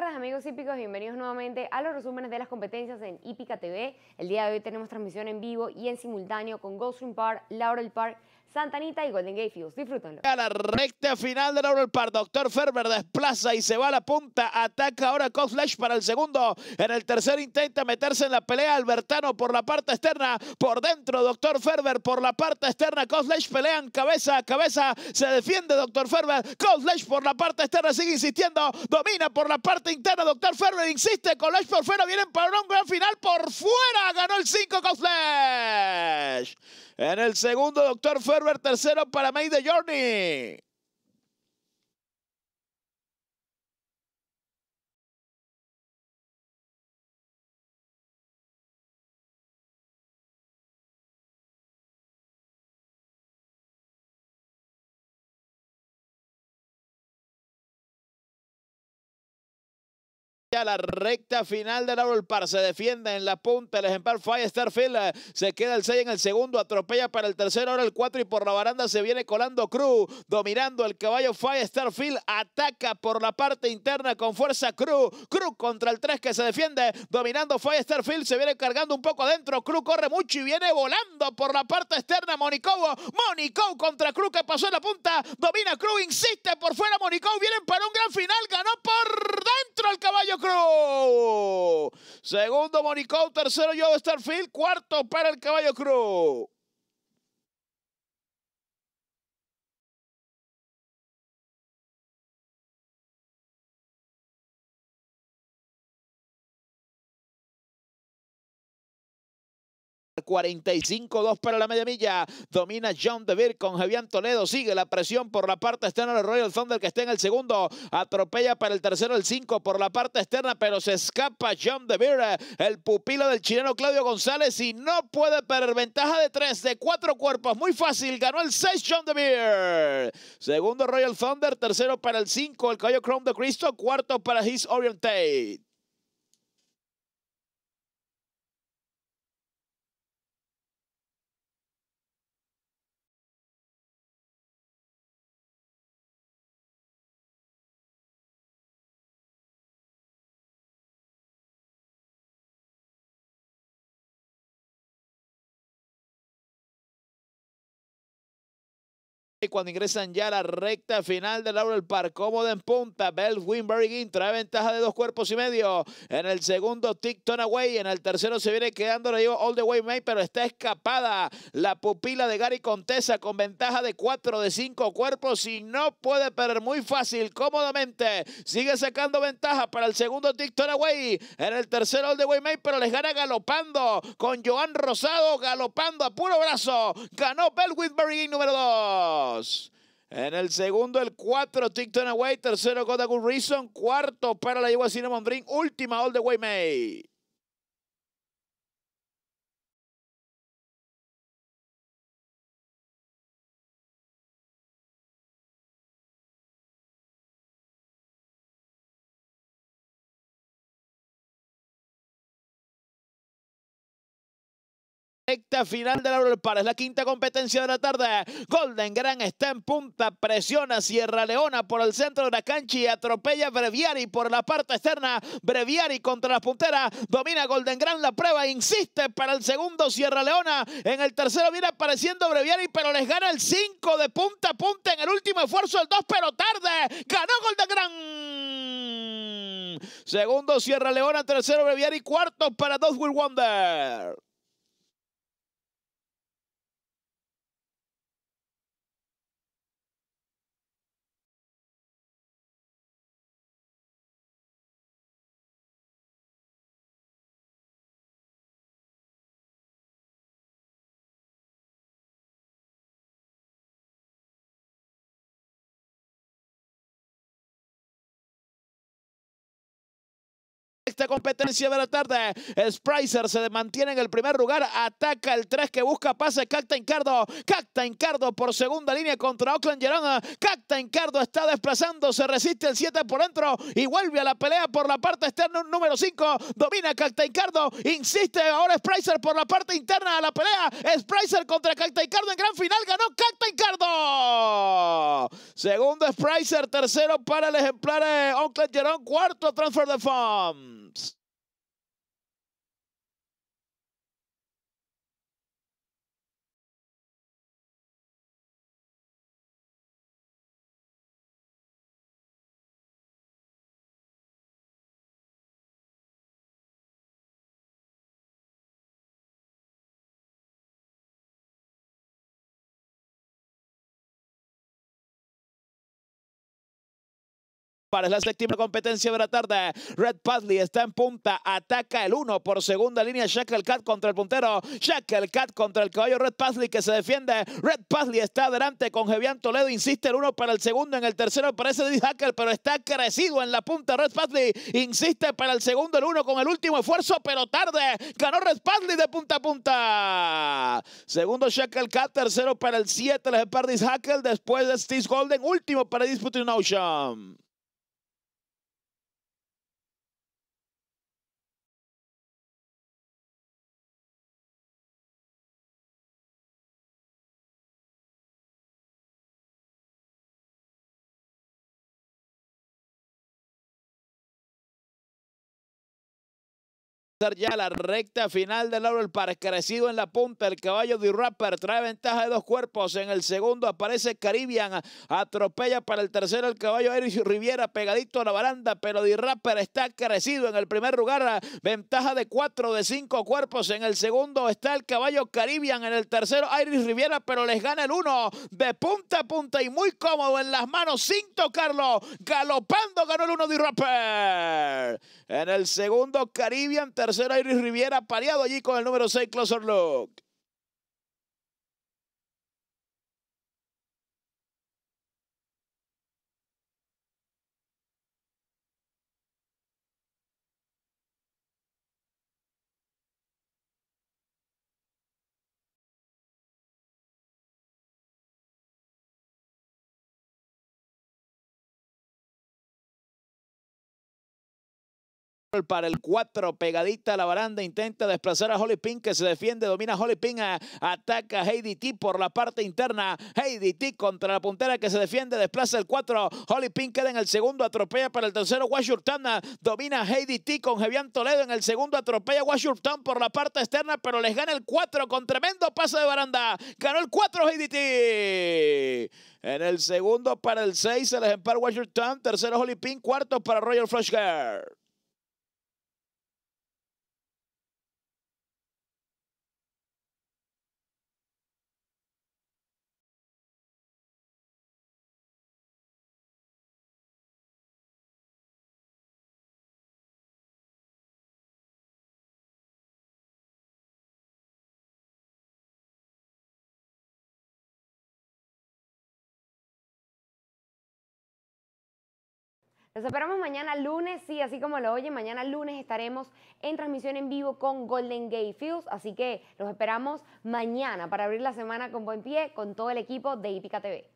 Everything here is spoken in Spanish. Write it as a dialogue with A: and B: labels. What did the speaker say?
A: tardes amigos hípicos, bienvenidos nuevamente a los resúmenes de las competencias en Hípica TV. El día de hoy tenemos transmisión en vivo y en simultáneo con Goldstream Park, Laurel Park, Santanita y Golden Gate Fields. Disfrútenlo. A la recta final del Oral Park. Doctor Ferber desplaza y se va a la punta. Ataca ahora con para el segundo. En el tercer intenta meterse en la pelea Albertano por la parte externa. Por dentro, Doctor Ferber por la parte externa. coslash pelean cabeza a cabeza. Se defiende Doctor Ferber. Flash por la parte externa sigue insistiendo. Domina por la parte interna. Doctor Ferber insiste. con por fuera. Vienen para un gran final. Por fuera ganó el 5 Flash. En el segundo, Doctor Ferber. Tercero para May The Journey. la recta final de Laurel Par se defiende en la punta el ejemplar Fire Starfield. Eh, se queda el 6 en el segundo, atropella para el tercero, ahora el 4 y por la baranda se viene colando Cruz, dominando el caballo Fire Starfield. Ataca por la parte interna con fuerza Cruz. Cruz contra el 3 que se defiende, dominando Fire Starfield. Se viene cargando un poco adentro. Cruz corre mucho y viene volando por la parte externa. Monicobo, Monicobo contra Crew que pasó en la punta, domina Crew insiste por fuera. Monicobo vienen para un gran final, ganó por caballo Cruz. Segundo Monicón, tercero Joe Starfield, cuarto para el caballo Cruz. 45-2 para la media milla. Domina John DeVere con Javián Toledo. Sigue la presión por la parte externa del Royal Thunder que está en el segundo. Atropella para el tercero el 5 por la parte externa, pero se escapa John DeVere, el pupilo del chileno Claudio González y no puede perder ventaja de 3, de 4 cuerpos. Muy fácil, ganó el 6 John DeVere. Segundo Royal Thunder, tercero para el 5 el Cayo Chrome de Cristo, cuarto para His Orientate. cuando ingresan ya a la recta final de Laurel Park, cómoda en punta, Bell Winberg trae ventaja de dos cuerpos y medio. En el segundo, Tickton Away. En el tercero se viene quedando, le digo, All the Way May, pero está escapada la pupila de Gary Contesa con ventaja de cuatro de cinco cuerpos y no puede perder muy fácil, cómodamente. Sigue sacando ventaja para el segundo, Tickton Away. En el tercero, All the Way May, pero les gana galopando con Joan Rosado, galopando a puro brazo. Ganó Bell Winberg número dos. En el segundo, el cuatro, Tickton Away. Tercero, Good Reason. Cuarto, para la yegua Cinnamon Dream. Última, All the Way May. Recta final de la es la quinta competencia de la tarde. Golden Grand está en punta, presiona Sierra Leona por el centro de la cancha y atropella Breviari por la parte externa. Breviari contra la puntera, domina Golden Grand la prueba, insiste para el segundo Sierra Leona. En el tercero viene apareciendo Breviari, pero les gana el 5 de punta a punta en el último esfuerzo, el 2, pero tarde. Ganó Golden Grand. Segundo Sierra Leona, tercero Breviari, cuarto para Dos Will Wonder. esta competencia de la tarde. Spricer se mantiene en el primer lugar, ataca el 3 que busca pase Cacta Incardo. Cacta Incardo por segunda línea contra Oakland Gerona. Cacta Incardo está desplazando, se resiste el 7 por dentro y vuelve a la pelea por la parte externa número 5. Domina Cacta Incardo, insiste ahora Spricer por la parte interna de la pelea. Spricer contra Cacta Incardo en gran final, ganó Cacta Incardo. Segundo Spricer, tercero para el ejemplar eh, Oakland Gerona cuarto Transfer de FOM. Es La selectiva competencia de la tarde. Red Padley está en punta. Ataca el 1 por segunda línea. Cat contra el puntero. Cat contra el caballo Red Padley que se defiende. Red Padley está adelante con Jevian Toledo. Insiste el 1 para el segundo. En el tercero parece de Hackle. pero está crecido en la punta. Red Padley insiste para el segundo el 1 con el último esfuerzo, pero tarde. Ganó Red Padley de punta a punta. Segundo Cat. Tercero para el 7. Les Pardis Hacker. Después de Steve Golden. Último para Disputing Ocean. ya la recta final del Laurel Park. Crecido en la punta, el caballo de Rapper trae ventaja de dos cuerpos. En el segundo aparece Caribbean, atropella para el tercero el caballo Iris Riviera, pegadito a la baranda, pero de Rapper está crecido en el primer lugar. Ventaja de cuatro de cinco cuerpos. En el segundo está el caballo Caribbean, en el tercero Iris Riviera, pero les gana el uno de punta a punta y muy cómodo en las manos sin tocarlo. Galopando ganó el uno de Rapper. En el segundo Caribbean, tercero tercero Iris Riviera, pareado allí con el número 6, Closer Look. para el 4, pegadita a la baranda, intenta desplazar a Holly Pink que se defiende, domina Holly Pink, ataca Heidi T por la parte interna, Heidi T contra la puntera que se defiende, desplaza el 4, Holly Pink queda en el segundo, atropella para el tercero, Washurtana, domina Heidi T con Jevian Toledo en el segundo, atropella Washurtan por la parte externa, pero les gana el 4 con tremendo paso de baranda, ganó el 4 Heidi T. En el segundo para el 6, el ejemplar Washington. Tercero, Holly Pink. Cuarto para Royal Flush Girl. Los esperamos mañana lunes, sí, así como lo oye, mañana lunes estaremos en transmisión en vivo con Golden Gate Fields, así que los esperamos mañana para abrir la semana con buen pie con todo el equipo de Hípica TV.